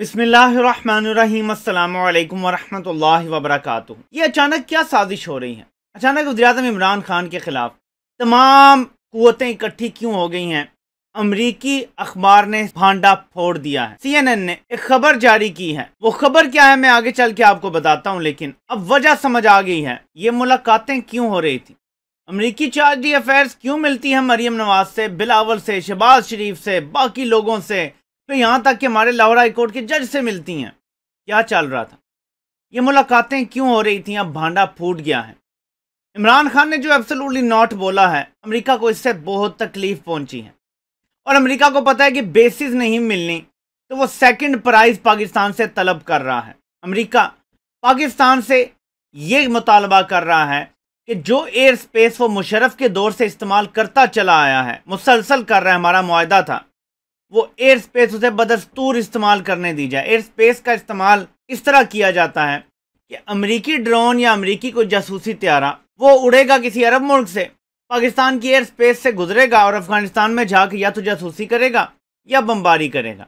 بسم اللہ الرحمن الرحیم السلام علیکم ورحمۃ اللہ وبرکاتہ یہ اچانک کیا سازش ہو رہی ہیں اچانک عمران خان کے خلاف تمام قوتیں اکٹھی کیوں ہو گئی ہیں امریکی اخبار نے بھانڈا پھوڑ دیا ہے سی این این نے ایک خبر جاری کی ہے وہ خبر کیا ہے میں آگے چل کے آپ کو بتاتا ہوں لیکن اب وجہ سمجھ آ گئی ہے یہ ملاقاتیں کیوں ہو رہی تھی امریکی چارجی افیئر کیوں ملتی ہے مریم نواز سے بلاول سے شہباز شریف سے باقی لوگوں سے تو یہاں تک کہ ہمارے لاہور ہائی کورٹ کے جج سے ملتی ہیں کیا چل رہا تھا یہ ملاقاتیں کیوں ہو رہی تھیں اب بھانڈا پھوٹ گیا ہے عمران خان نے جو ایبسلوٹلی ناٹ بولا ہے امریکہ کو اس سے بہت تکلیف پہنچی ہے اور امریکہ کو پتا ہے کہ بیسز نہیں ملنی تو وہ سیکنڈ پرائز پاکستان سے طلب کر رہا ہے امریکہ پاکستان سے یہ مطالبہ کر رہا ہے کہ جو ایئر سپیس وہ مشرف کے دور سے استعمال کرتا چلا آیا ہے مسلسل کر رہا ہے ہمارا معاہدہ تھا وہ ایئر سپیس اسے بدستور استعمال کرنے دی جائے ایئر سپیس کا استعمال اس طرح کیا جاتا ہے کہ امریکی ڈرون یا امریکی کو جاسوسی تیارہ وہ اڑے گا کسی عرب ملک سے پاکستان کی ایئر سپیس سے گزرے گا اور افغانستان میں جا کے یا تو جاسوسی کرے گا یا بمباری کرے گا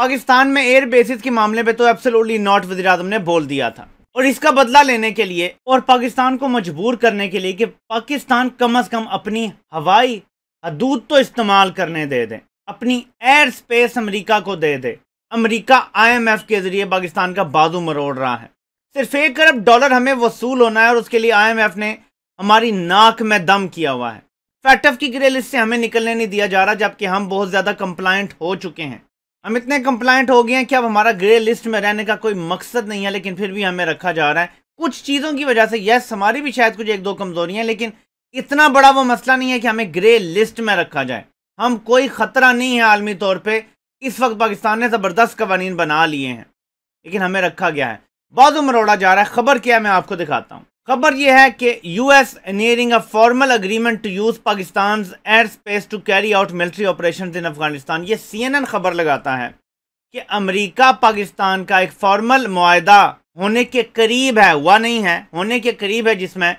پاکستان میں ایئر بیسز کے معاملے پہ تو ایبسلوٹلی ناٹ وزیر اعظم نے بول دیا تھا اور اس کا بدلہ لینے کے لیے اور پاکستان کو مجبور کرنے کے لیے کہ پاکستان کم از کم اپنی ہوائی حدود تو استعمال کرنے دے دیں اپنی ایئر سپیس امریکہ کو دے دے امریکہ آئی ایم ایف کے ذریعے پاکستان کا بازو مروڑ رہا ہے صرف ایک ارب ڈالر ہمیں وصول ہونا ہے اور اس کے لیے آئی ایم ایف نے ہماری ناک میں دم کیا ہوا ہے فیٹ کی سے ہمیں نکلنے نہیں دیا جا رہا جبکہ ہم بہت زیادہ کمپلائنٹ ہو چکے ہیں ہم اتنے کمپلائنٹ ہو گئے ہیں کہ اب ہمارا گرے لسٹ میں رہنے کا کوئی مقصد نہیں ہے لیکن پھر بھی ہمیں رکھا جا رہا ہے کچھ چیزوں کی وجہ سے یس ہماری بھی شاید کچھ ایک دو کمزوری ہیں لیکن اتنا بڑا وہ مسئلہ نہیں ہے کہ ہمیں گرے لسٹ میں رکھا جائے ہم کوئی خطرہ نہیں ہے عالمی طور اس وقت پاکستان نے زبردست قوانین بنا لیے ہیں لیکن ہمیں رکھا گیا ہے بعض مروڑا جا رہا ہے خبر کیا ہے میں آپ کو دکھاتا ہوں خبر یہ ہے کہ U S nearing a formal agreement use Pakistan carry out military operation Afghanistan یہ سی این این خبر لگاتا ہے کہ امریکہ پاکستان کا ایک فارمل معاہدہ ہونے کے قریب ہے ہوا نہیں ہے ہونے کے قریب ہے جس میں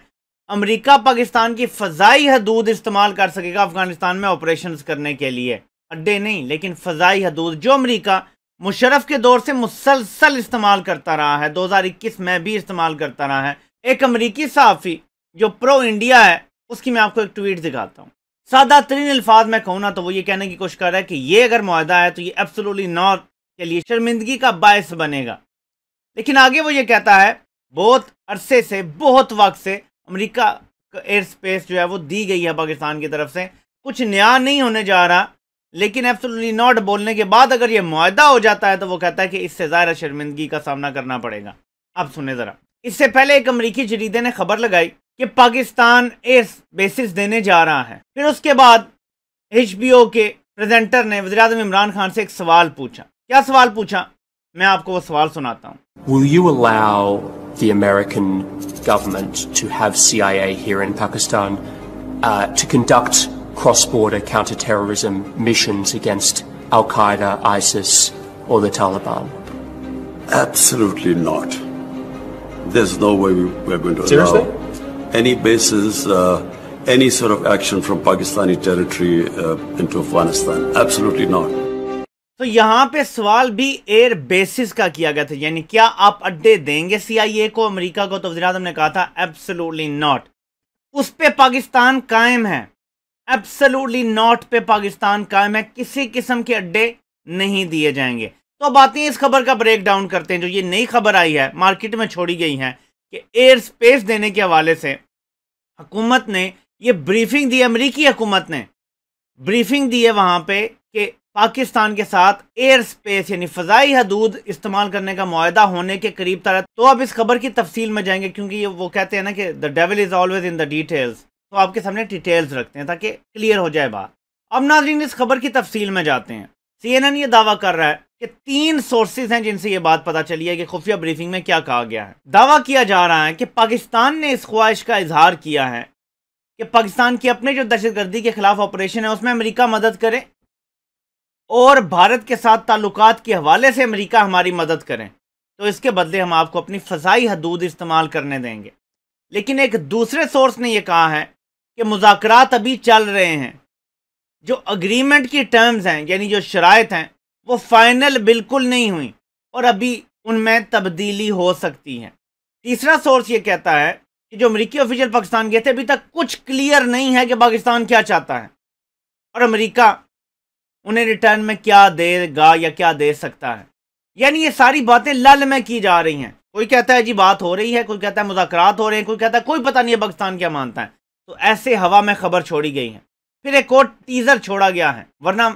امریکہ پاکستان کی فضائی حدود استعمال کر سکے گا افغانستان میں آپریشنز کرنے کے لیے اڈے نہیں لیکن فضائی حدود جو امریکہ مشرف کے دور سے مسلسل استعمال کرتا رہا ہے دو ہزار اکیس میں بھی استعمال کرتا رہا ہے ایک امریکی صحافی جو پرو انڈیا ہے اس کی میں آپ کو ایک ٹویٹ دکھاتا ہوں سادہ ترین الفاظ میں کہوں نہ تو وہ یہ کہنے کی کوشش کر رہا ہے کہ یہ اگر معاہدہ ہے تو یہ ایبسلولی نارتھ کے لیے شرمندگی کا باعث بنے گا لیکن آگے وہ یہ کہتا ہے بہت عرصے سے بہت وقت سے امریکہ ایئر سپیس جو ہے وہ دی گئی ہے پاکستان کی طرف سے کچھ نیا نہیں ہونے جا رہا لیکن ایپسلی ناٹ بولنے کے بعد اگر یہ معاہدہ ہو جاتا ہے تو وہ کہتا ہے کہ اس سے ظاہرہ شرمندگی کا سامنا کرنا پڑے گا اب سنیں ذرا اس سے پہلے ایک امریکی جریدے نے خبر لگائی کہ پاکستان ایئر بیسز دینے جا رہا ہے پھر اس کے بعد ایچ بی او کے پریزنٹر نے وزیراعظم عمران خان سے ایک سوال پوچھا کیا سوال پوچھا मैं आपको वो सवाल सुनाता हूँ Will you allow the American government to have CIA here in Pakistan uh, to conduct cross-border counterterrorism missions against Al Qaeda, ISIS, or the Taliban? Absolutely not. There's no way we're going to Seriously? allow any bases, uh, any sort of action from Pakistani territory uh, into Afghanistan. Absolutely not. تو یہاں پہ سوال بھی year bases کا کیا گیا تھا یعنی کیا آپ اڈے دیں گے سی آئی اے کو امریکہ کو تو نے کہا تھا ایبسلوٹلی اس پہ پاکستان قائم ہے ایبسلوٹلی پہ پاکستان قائم ہے کسی قسم کے اڈے نہیں دیے جائیں گے تو اب آتے ہیں اس خبر کا بریک ڈاؤن کرتے ہیں جو یہ نئی خبر آئی ہے مارکیٹ میں چھوڑی گئی ہے کہ ایئر سپیس دینے کے حوالے سے حکومت نے یہ بریفنگ دی امریکی حکومت نے بریفنگ دی ہے وہاں پہ کہ پاکستان کے ساتھ ایئر سپیس یعنی فضائی حدود استعمال کرنے کا معاہدہ ہونے کے قریب تو اب اس خبر کی تفصیل میں جائیں گے کیونکہ یہ وہ کہتے ہیں نا کہ ڈیول ان کے سامنے رکھتے ہیں تاکہ کلیئر ہو جائے بات اب ناظرین اس خبر کی تفصیل میں جاتے ہیں سی این این یہ دعویٰ کر رہا ہے کہ تین سورسز ہیں جن سے یہ بات پتا چلی ہے کہ خفیہ بریفنگ میں کیا کہا گیا ہے دعویٰ کیا جا رہا ہے کہ پاکستان نے اس خواہش کا اظہار کیا ہے کہ پاکستان کی اپنے جو دہشت گردی کے خلاف آپریشن ہے اس میں امریکہ مدد کرے اور بھارت کے ساتھ تعلقات کے حوالے سے امریکہ ہماری مدد کریں تو اس کے بدلے ہم آپ کو اپنی فضائی حدود استعمال کرنے دیں گے لیکن ایک دوسرے سورس نے یہ کہا ہے کہ مذاکرات ابھی چل رہے ہیں جو اگریمنٹ کی ٹرمز ہیں یعنی جو شرائط ہیں وہ فائنل بالکل نہیں ہوئیں اور ابھی ان میں تبدیلی ہو سکتی ہے تیسرا سورس یہ کہتا ہے کہ جو امریکی آفیشل پاکستان گئے تھے ابھی تک کچھ کلیئر نہیں ہے کہ پاکستان کیا چاہتا ہے اور امریکہ انہیں ریٹرن میں کیا دے گا یا کیا دے سکتا ہے یعنی یہ ساری باتیں لل میں کی جا رہی ہیں کوئی کہتا ہے جی بات ہو رہی ہے کوئی کہتا ہے مذاکرات ہو رہے ہیں کوئی کہتا ہے کوئی پتہ نہیں ہے پاکستان کیا مانتا ہے تو ایسے ہوا میں خبر چھوڑی گئی ہے ورنہ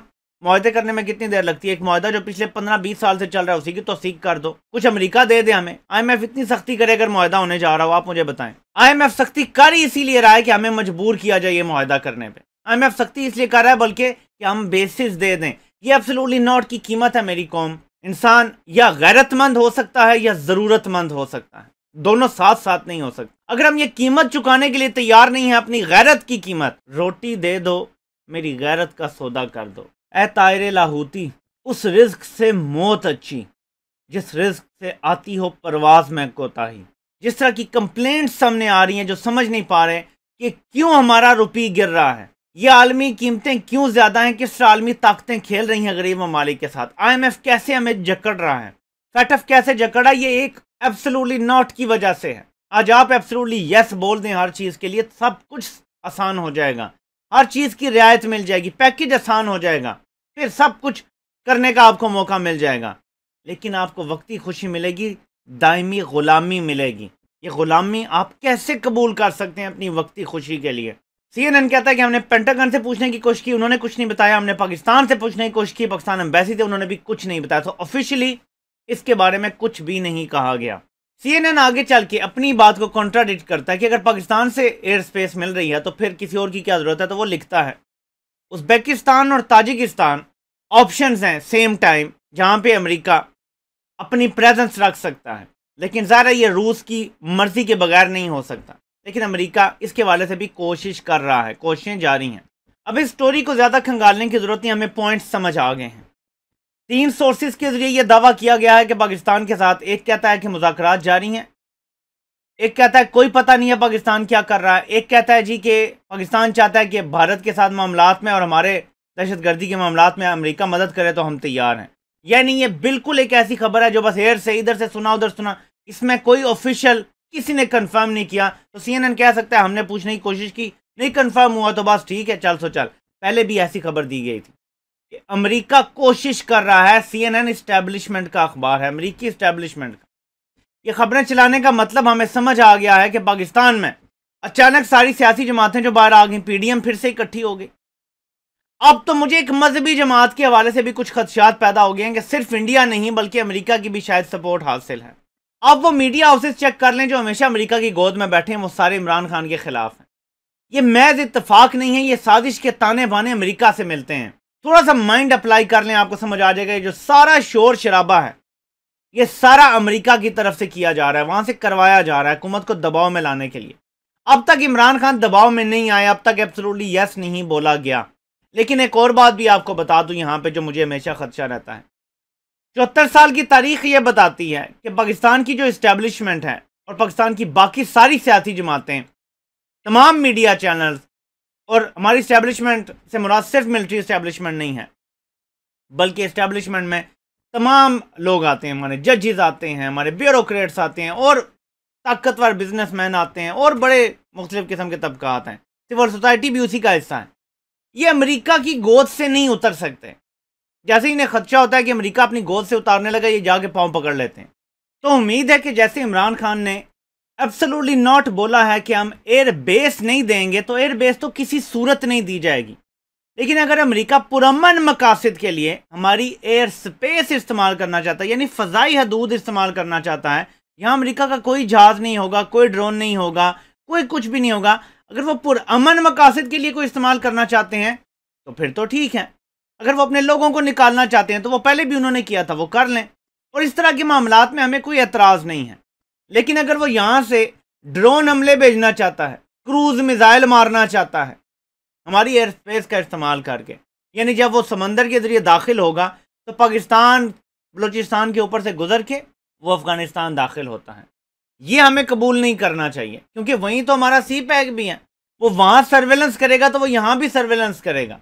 معاہدے کرنے میں کتنی دیر لگتی ہے ایک معاہدہ جو پچھلے پندرہ بیس سال سے چل رہا ہے اسی کی توثیق کر دو کچھ امریکہ دے دے ہمیں آئی ایم ایف اتنی سختی کرے اگر معاہدہ ہونے جا رہا ہو آپ مجھے بتائیں آئی ایم ایف سختی کر ہی اسی لیے رہا ہے کہ ہمیں مجبور کیا جائے یہ معاہدہ کرنے پہ ایم ایف سکتی اس لیے کر رہا ہے بلکہ کہ ہم بیسز دے دیں یہ نوٹ کی قیمت ہے میری قوم انسان یا غیرت مند ہو سکتا ہے یا ضرورت مند ہو سکتا ہے دونوں ساتھ ساتھ نہیں ہو سکتا اگر ہم یہ قیمت چکانے کے لیے تیار نہیں ہیں اپنی غیرت کی قیمت روٹی دے دو میری غیرت کا سودا کر دو اے طائر لاہوتی اس رزق سے موت اچھی جس رزق سے آتی ہو پرواز میں کوتا ہی جس طرح کی کمپلینٹس سامنے آ رہی ہیں جو سمجھ نہیں پا رہے کہ کیوں ہمارا روپی گر رہا ہے یہ عالمی قیمتیں کیوں زیادہ ہیں کس طرح عالمی طاقتیں کھیل رہی ہیں غریب ممالک کے ساتھ آئی ایم ایف کیسے ہمیں جکڑ رہا ہے کٹ اف کیسے جکڑا یہ ایک ایبسلوٹلی ناٹ کی وجہ سے ہے آج آپ ایبسلوٹلی یس بول دیں ہر چیز کے لیے سب کچھ آسان ہو جائے گا ہر چیز کی رعایت مل جائے گی پیکج آسان ہو جائے گا پھر سب کچھ کرنے کا آپ کو موقع مل جائے گا لیکن آپ کو وقتی خوشی ملے گی دائمی غلامی ملے گی یہ غلامی آپ کیسے قبول کر سکتے ہیں اپنی وقتی خوشی کے لیے سی این این کہتا ہے کہ ہم نے پینٹاگن سے پوچھنے کی کوشش کی انہوں نے کچھ نہیں بتایا ہم نے پاکستان سے پوچھنے کی کوشش کی پاکستان امبیسی تھے انہوں نے بھی کچھ نہیں بتایا تو آفیشلی اس کے بارے میں کچھ بھی نہیں کہا گیا سی این این آگے چل کے اپنی بات کو کانٹراڈکٹ کرتا ہے کہ اگر پاکستان سے ایئر سپیس مل رہی ہے تو پھر کسی اور کی کیا ضرورت ہے تو وہ لکھتا ہے ازبیکستان اور تاجکستان آپشنز ہیں سیم ٹائم جہاں پہ امریکہ اپنی پریزنس رکھ سکتا ہے لیکن ظاہر یہ روس کی مرضی کے بغیر نہیں ہو سکتا لیکن امریکہ اس کے والے سے بھی کوشش کر رہا ہے کوششیں جاری ہیں اب اس سٹوری کو زیادہ کھنگالنے کی ضرورت نہیں ہمیں پوائنٹس سمجھ آ گئے ہیں تین سورسز کے ذریعے یہ دعویٰ کیا گیا ہے کہ پاکستان کے ساتھ ایک کہتا ہے کہ مذاکرات جاری ہیں ایک کہتا ہے کوئی پتہ نہیں ہے پاکستان کیا کر رہا ہے ایک کہتا ہے جی کہ پاکستان چاہتا ہے کہ بھارت کے ساتھ معاملات میں اور ہمارے دہشت گردی کے معاملات میں امریکہ مدد کرے تو ہم تیار ہیں یعنی یہ بالکل ایک ایسی خبر ہے جو بس ایر سے ادھر سے سنا ادھر سنا اس میں کوئی آفیشیل کسی نے کنفرم نہیں کیا تو سی این این کہہ سکتا ہے ہم نے پوچھنے کی کوشش کی نہیں کنفرم ہوا تو بس ٹھیک ہے چل سو چل پہلے بھی ایسی خبر دی گئی تھی کہ امریکہ کوشش کر رہا ہے سی این این اسٹیبلشمنٹ کا اخبار ہے امریکی اسٹیبلشمنٹ کا یہ خبریں چلانے کا مطلب ہمیں سمجھ آ گیا ہے کہ پاکستان میں اچانک ساری سیاسی جماعتیں جو باہر آ گئیں پی ڈی ایم پھر سے اکٹھی ہو گئی اب تو مجھے ایک مذہبی جماعت کے حوالے سے بھی کچھ خدشات پیدا ہو گئے ہیں کہ صرف انڈیا نہیں بلکہ امریکہ کی بھی شاید سپورٹ حاصل ہے اب وہ میڈیا ہاؤسز چیک کر لیں جو ہمیشہ امریکہ کی گود میں بیٹھے ہیں وہ سارے عمران خان کے خلاف ہیں یہ میز اتفاق نہیں ہے یہ سازش کے تانے بانے امریکہ سے ملتے ہیں تھوڑا سا مائنڈ اپلائی کر لیں آپ کو سمجھ آ جائے گا جو سارا شور شرابہ ہے یہ سارا امریکہ کی طرف سے کیا جا رہا ہے وہاں سے کروایا جا رہا ہے حکومت کو دباؤ میں لانے کے لیے اب تک عمران خان دباؤ میں نہیں آئے اب تک ایپسلوٹلی یس نہیں بولا گیا لیکن ایک اور بات بھی آپ کو بتا دوں یہاں پہ جو مجھے ہمیشہ خدشہ رہتا ہے چوہتر سال کی تاریخ یہ بتاتی ہے کہ پاکستان کی جو اسٹیبلشمنٹ ہے اور پاکستان کی باقی ساری سیاسی جماعتیں تمام میڈیا چینلز اور ہماری اسٹیبلشمنٹ سے مراد صرف ملٹری اسٹیبلشمنٹ نہیں ہے بلکہ اسٹیبلشمنٹ میں تمام لوگ آتے ہیں ہمارے ججز آتے ہیں ہمارے بیوروکریٹس آتے ہیں اور طاقتور بزنس مین آتے ہیں اور بڑے مختلف قسم کے طبقات ہیں سول سوسائٹی بھی اسی کا حصہ ہے یہ امریکہ کی گود سے نہیں اتر سکتے جیسے انہیں خدشہ ہوتا ہے کہ امریکہ اپنی گود سے اتارنے لگا یہ جا کے پاؤں پکڑ لیتے ہیں تو امید ہے کہ جیسے عمران خان نے ایبسلوٹلی ناٹ بولا ہے کہ ہم ایئر بیس نہیں دیں گے تو ایئر بیس تو کسی صورت نہیں دی جائے گی لیکن اگر امریکہ پرامن مقاصد کے لیے ہماری ایئر سپیس استعمال کرنا چاہتا ہے یعنی فضائی حدود استعمال کرنا چاہتا ہے یہاں امریکہ کا کوئی جہاز نہیں ہوگا کوئی ڈرون نہیں ہوگا کوئی کچھ بھی نہیں ہوگا اگر وہ پرامن مقاصد کے لیے کوئی استعمال کرنا چاہتے ہیں تو پھر تو ٹھیک ہے اگر وہ اپنے لوگوں کو نکالنا چاہتے ہیں تو وہ پہلے بھی انہوں نے کیا تھا وہ کر لیں اور اس طرح کے معاملات میں ہمیں کوئی اعتراض نہیں ہے لیکن اگر وہ یہاں سے ڈرون حملے بھیجنا چاہتا ہے کروز میزائل مارنا چاہتا ہے ہماری سپیس کا استعمال کر کے یعنی جب وہ سمندر کے ذریعے داخل ہوگا تو پاکستان بلوچستان کے اوپر سے گزر کے وہ افغانستان داخل ہوتا ہے یہ ہمیں قبول نہیں کرنا چاہیے کیونکہ وہیں تو ہمارا سی پیک بھی ہے وہ وہاں سرویلنس کرے گا تو وہ یہاں بھی سرویلنس کرے گا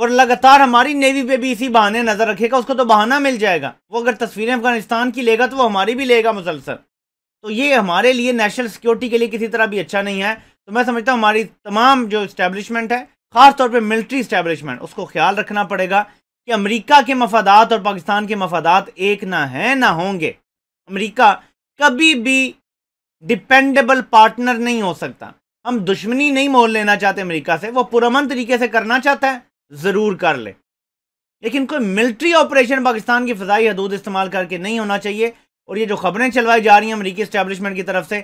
اور لگاتار ہماری نیوی پہ بھی اسی بہانے نظر رکھے گا اس کو تو بہانہ مل جائے گا وہ اگر تصویریں افغانستان کی لے گا تو وہ ہماری بھی لے گا مسلسل تو یہ ہمارے لیے نیشنل سیکیورٹی کے لیے کسی طرح بھی اچھا نہیں ہے تو میں سمجھتا ہوں ہماری تمام جو اسٹیبلشمنٹ ہے خاص طور پہ ملٹری اسٹیبلشمنٹ اس کو خیال رکھنا پڑے گا کہ امریکہ کے مفادات اور پاکستان کے مفادات ایک نہ ہیں نہ ہوں گے امریکہ کبھی بھی ڈپینڈیبل پارٹنر نہیں ہو سکتا ہم دشمنی نہیں مول لینا چاہتے امریکہ سے وہ پرامن طریقے سے کرنا چاہتا ہے ضرور کر لے لیکن کوئی ملٹری آپریشن پاکستان کی فضائی حدود استعمال کر کے نہیں ہونا چاہیے اور یہ جو خبریں چلوائی جا رہی ہیں امریکی اسٹیبلشمنٹ کی طرف سے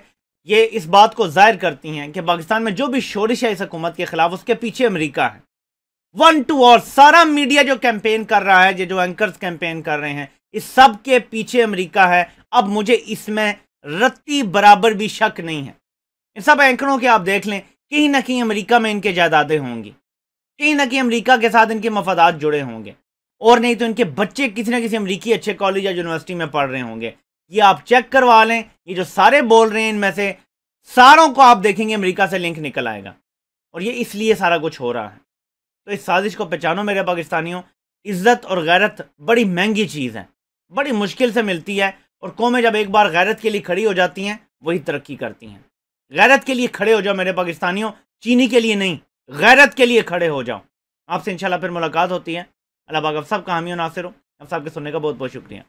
یہ اس بات کو ظاہر کرتی ہیں کہ پاکستان میں جو بھی شورش ہے اس حکومت کے خلاف اس کے پیچھے امریکہ ہے ون ٹو اور سارا میڈیا جو کیمپین کر رہا ہے جو اینکرز کیمپین کر رہے ہیں اس سب کے پیچھے امریکہ ہے اب مجھے اس میں رتی برابر بھی شک نہیں ہے ان سب اینکروں کے آپ دیکھ لیں کہیں نہ کہیں امریکہ میں ان کے جائیدادیں ہوں گی کہیں نہ کہ امریکہ کے ساتھ ان کے مفادات جڑے ہوں گے اور نہیں تو ان کے بچے کسی نہ کسی امریکی اچھے کالج یا یونیورسٹی میں پڑھ رہے ہوں گے یہ آپ چیک کروا لیں یہ جو سارے بول رہے ہیں ان میں سے ساروں کو آپ دیکھیں گے امریکہ سے لنک نکل آئے گا اور یہ اس لیے سارا کچھ ہو رہا ہے تو اس سازش کو پہچانو میرے پاکستانیوں عزت اور غیرت بڑی مہنگی چیز ہے بڑی مشکل سے ملتی ہے اور قومیں جب ایک بار غیرت کے لیے کھڑی ہو جاتی ہیں وہی ترقی کرتی ہیں غیرت کے لیے کھڑے ہو جاؤ میرے پاکستانیوں چینی کے لیے نہیں غیرت کے لیے کھڑے ہو جاؤں آپ سے انشاءاللہ پھر ملاقات ہوتی ہے اللہ باغ سب و ناصر ہوں اب سب کے سننے کا بہت بہت شکریہ